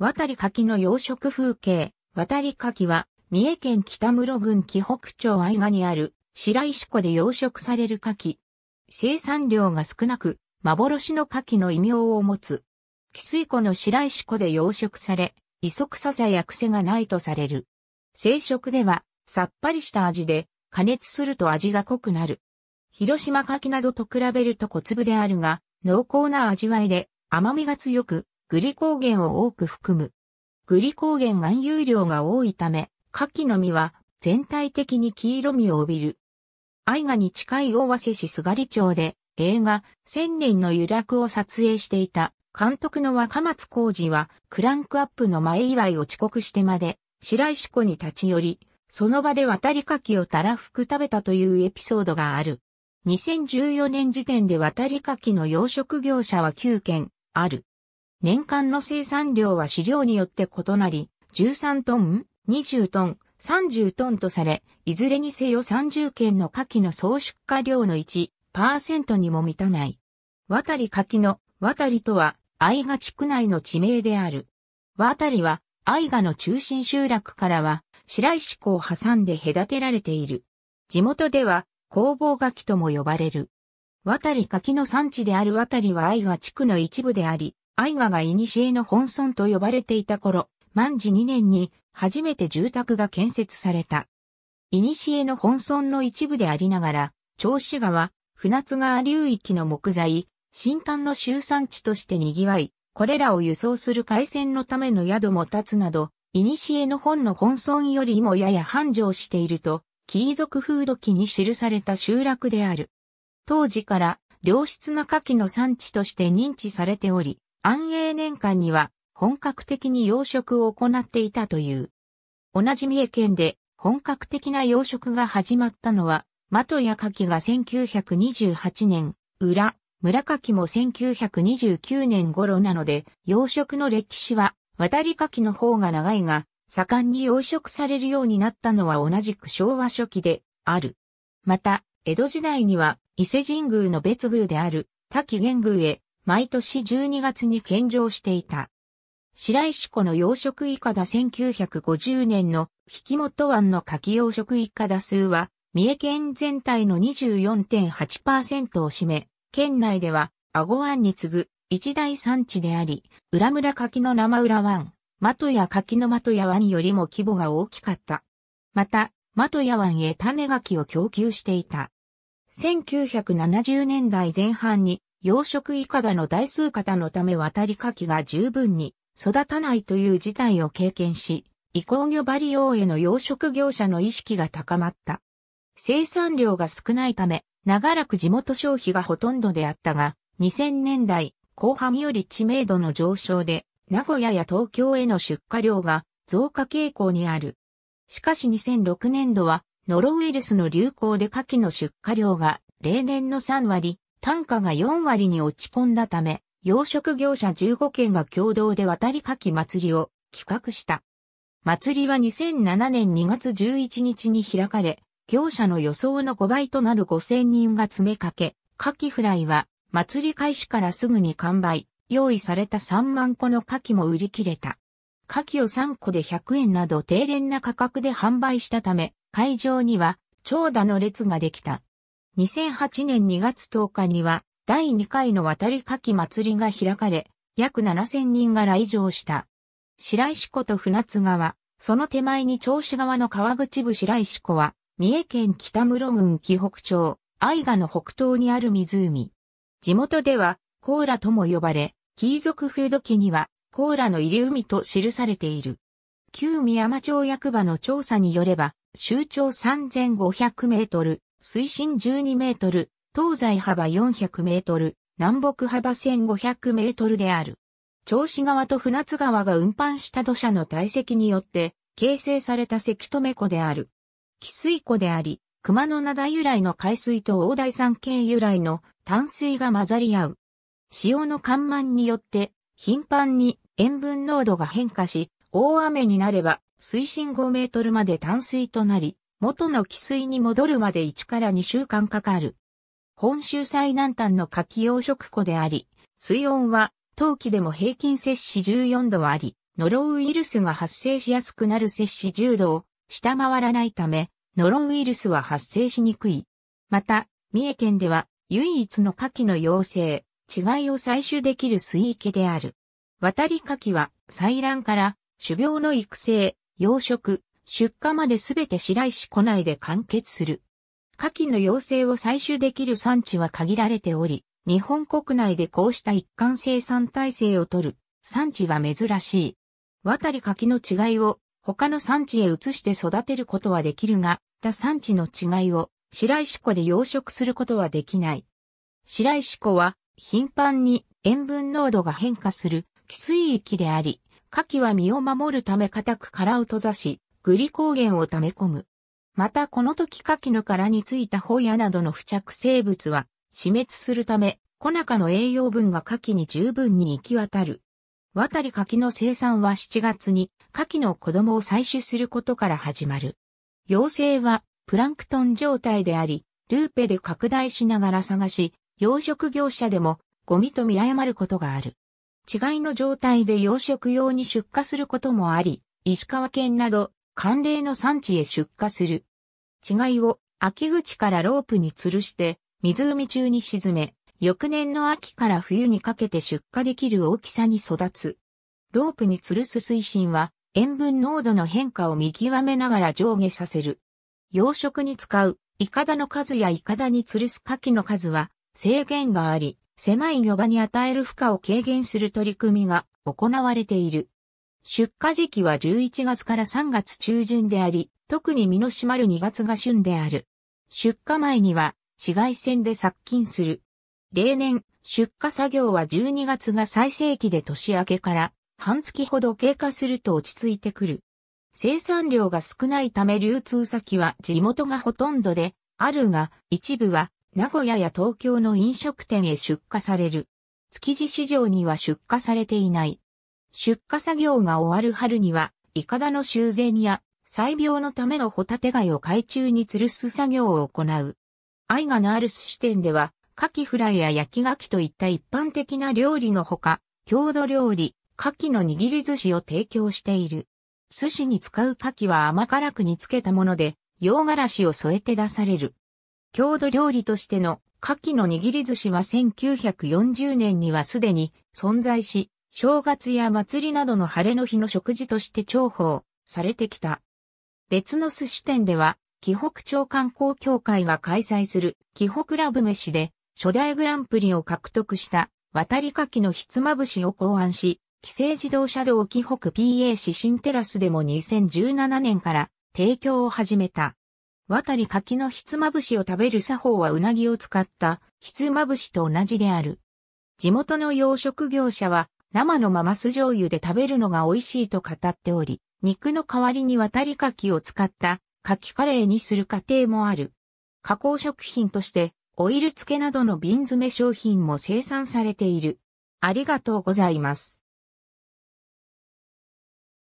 渡り柿の養殖風景。渡り柿は、三重県北室郡紀北町愛賀にある白石湖で養殖される柿。生産量が少なく、幻の柿の異名を持つ。汽水湖の白石湖で養殖され、異足ささや癖がないとされる。生食では、さっぱりした味で、加熱すると味が濃くなる。広島柿などと比べると小粒であるが、濃厚な味わいで、甘みが強く、グリコーゲンを多く含む。グリコーゲン含有量が多いため、牡蠣の実は全体的に黄色みを帯びる。愛ガに近い大和瀬市菅り町で映画千年の由楽を撮影していた監督の若松浩二はクランクアップの前祝いを遅刻してまで白石湖に立ち寄り、その場で渡りキをたらふく食べたというエピソードがある。2014年時点で渡りキの養殖業者は9件ある。年間の生産量は飼料によって異なり、13トン、20トン、30トンとされ、いずれにせよ30件の牡蠣の総出荷量の1%にも満たない。渡り牡蠣の渡りとは、愛賀地区内の地名である。渡りは、愛賀の中心集落からは、白石港を挟んで隔てられている。地元では、工房牡蠣とも呼ばれる。渡り牡蠣の産地である渡りは愛賀地区の一部であり、愛賀が古の本村と呼ばれていた頃、万事2年に初めて住宅が建設された。古の本村の一部でありながら、長子川、船津川流域の木材、新丹の集産地として賑わい、これらを輸送する海鮮のための宿も立つなど、古の本の本村よりもやや繁盛していると、貴族風土記に記された集落である。当時から良質な牡蠣の産地として認知されており、安永年間には本格的に養殖を行っていたという。同じ三重県で本格的な養殖が始まったのは、的や牡蠣が1928年、裏、村牡蠣も1929年頃なので、養殖の歴史は渡り柿の方が長いが、盛んに養殖されるようになったのは同じく昭和初期である。また、江戸時代には伊勢神宮の別宮である滝玄宮へ毎年12月に献上していた。白石湖の養殖イカダ1950年の引本湾の柿養殖イカダ数は、三重県全体の24.8%を占め、県内では、阿護湾に次ぐ一大産地であり、浦村柿の生浦湾、的や柿の的や湾よりも規模が大きかった。また、的や湾へ種柿を供給していた。1970年代前半に養殖イカダの台数型のため渡りカキが十分に育たないという事態を経験し、移行魚バリオへの養殖業者の意識が高まった。生産量が少ないため、長らく地元消費がほとんどであったが、2000年代後半より知名度の上昇で、名古屋や東京への出荷量が増加傾向にある。しかし2006年度は、ノロウイルスの流行で牡蠣の出荷量が例年の3割単価が4割に落ち込んだため、養殖業者15件が共同で渡りかき祭りを企画した。祭りは2007年2月11日に開かれ、業者の予想の5倍となる5000人が詰めかけ、カキフライは祭り開始からすぐに完売、用意された3万個のカキも売り切れた。カキを3個で100円など低廉な価格で販売したため、会場には長蛇の列ができた。2008年2月10日には第2回の渡りかき祭りが開かれ、約7000人が来場した。白石湖と船津川、その手前に銚子川の川口部白石湖は、三重県北室郡紀北町、愛賀の北東にある湖。地元では、コーラとも呼ばれ、貴族風土記には、コーラの入り海と記されている。旧宮山町役場の調査によれば、周長3500メートル、水深12メートル、東西幅400メートル、南北幅1500メートルである。銚子川と船津川が運搬した土砂の堆積によって形成された石留湖である。汽水湖であり、熊野灘由来の海水と大台山系由来の淡水が混ざり合う。潮の緩慢によって頻繁に塩分濃度が変化し、大雨になれば水深5メートルまで淡水となり、元の気水に戻るまで1から2週間かかる。本州最南端の夏季養殖庫であり、水温は冬季でも平均摂氏14度あり、ノロウイルスが発生しやすくなる摂氏10度を下回らないため、ノロウイルスは発生しにくい。また、三重県では唯一の夏季の養成、違いを採取できる水域である。渡り牡蠣は採卵から種苗の育成、養殖、出荷まですべて白石湖内で完結する。下記の養成を採取できる産地は限られており、日本国内でこうした一貫生産体制を取る産地は珍しい。渡り柿の違いを他の産地へ移して育てることはできるが、他産地の違いを白石湖で養殖することはできない。白石湖は頻繁に塩分濃度が変化する寄水域であり、牡蠣は身を守るため固く殻を閉ざし、グリコーゲンを溜め込む。またこの時カキの殻についたホヤなどの付着生物は死滅するため、コナカの栄養分がカキに十分に行き渡る。渡りカキの生産は7月にカキの子供を採取することから始まる。幼生はプランクトン状態であり、ルーペで拡大しながら探し、養殖業者でもゴミと見誤ることがある。違いの状態で養殖用に出荷することもあり、石川県など寒冷の産地へ出荷する。稚いを秋口からロープに吊るして湖中に沈め、翌年の秋から冬にかけて出荷できる大きさに育つ。ロープに吊るす水深は塩分濃度の変化を見極めながら上下させる。養殖に使うイカダの数やイカダに吊るす牡蠣の数は制限があり、狭い魚場に与える負荷を軽減する取り組みが行われている。出荷時期は11月から3月中旬であり、特に身の締まる2月が旬である。出荷前には紫外線で殺菌する。例年、出荷作業は12月が最盛期で年明けから半月ほど経過すると落ち着いてくる。生産量が少ないため流通先は地元がほとんどであるが、一部は名古屋や東京の飲食店へ出荷される。築地市場には出荷されていない。出荷作業が終わる春には、イカダの修繕や、採病のためのホタテ貝を海中に吊るす作業を行う。愛がのある寿司店では、牡蠣フライや焼き牡蠣といった一般的な料理のほか、郷土料理、牡蠣の握り寿司を提供している。寿司に使う牡蠣は甘辛く煮付けたもので、洋辛子を添えて出される。郷土料理としての牡蠣の握り寿司は1940年にはすでに存在し、正月や祭りなどの晴れの日の食事として重宝されてきた。別の寿司店では、紀北町観光協会が開催する紀北ラブ飯で初代グランプリを獲得した渡り柿のひつまぶしを考案し、規制自動車道紀北 PA 市新テラスでも2017年から提供を始めた。渡り柿のひつまぶしを食べる作法はうなぎを使ったひつまぶしと同じである。地元の養殖業者は生のまま酢醤油で食べるのが美味しいと語っており、肉の代わりに渡り柿を使った柿カレーにする過程もある。加工食品としてオイル漬けなどの瓶詰め商品も生産されている。ありがとうございます。